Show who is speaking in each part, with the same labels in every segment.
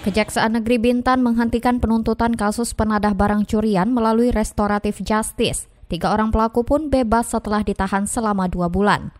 Speaker 1: Kejaksaan Negeri Bintan menghentikan penuntutan kasus penadah barang curian melalui restoratif justice. Tiga orang pelaku pun bebas setelah ditahan selama dua bulan.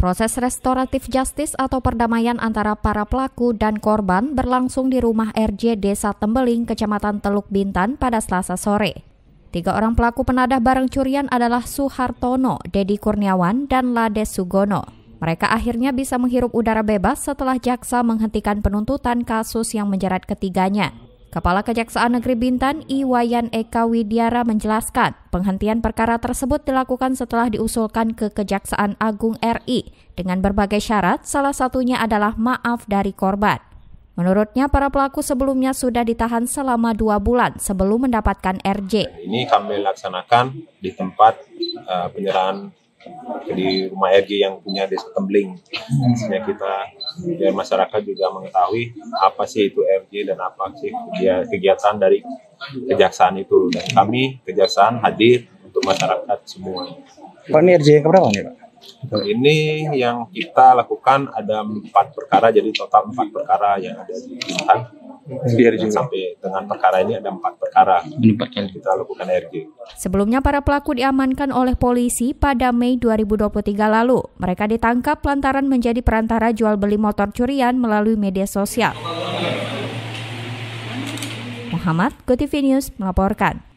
Speaker 1: Proses restoratif justice atau perdamaian antara para pelaku dan korban berlangsung di rumah RJ Desa Tembeling, Kecamatan Teluk Bintan pada selasa sore. Tiga orang pelaku penadah barang curian adalah Suhartono, Dedi Kurniawan, dan Lade Sugono. Mereka akhirnya bisa menghirup udara bebas setelah jaksa menghentikan penuntutan kasus yang menjerat ketiganya. Kepala Kejaksaan Negeri Bintan, Iwayan Eka Widiara menjelaskan, penghentian perkara tersebut dilakukan setelah diusulkan ke Kejaksaan Agung RI dengan berbagai syarat, salah satunya adalah maaf dari korban. Menurutnya, para pelaku sebelumnya sudah ditahan selama dua bulan sebelum mendapatkan RJ.
Speaker 2: Ini kami laksanakan di tempat uh, penyerahan di rumah RG yang punya desa Tembling. Sehingga kita biar ya, masyarakat juga mengetahui apa sih itu RG dan apa sih kegiatan dari kejaksaan itu. Dan kami kejaksaan hadir untuk masyarakat semua.
Speaker 1: Pak ini RJ yang keberapa nih Pak? Nah,
Speaker 2: ini yang kita lakukan ada empat perkara, jadi total empat perkara yang ada di sini. Jadi sampai dengan perkara ini ada empat perkara yang kita lakukan RG.
Speaker 1: Sebelumnya para pelaku diamankan oleh polisi pada Mei 2023 lalu. Mereka ditangkap lantaran menjadi perantara jual beli motor curian melalui media sosial. Muhammad, Gotivinius News melaporkan.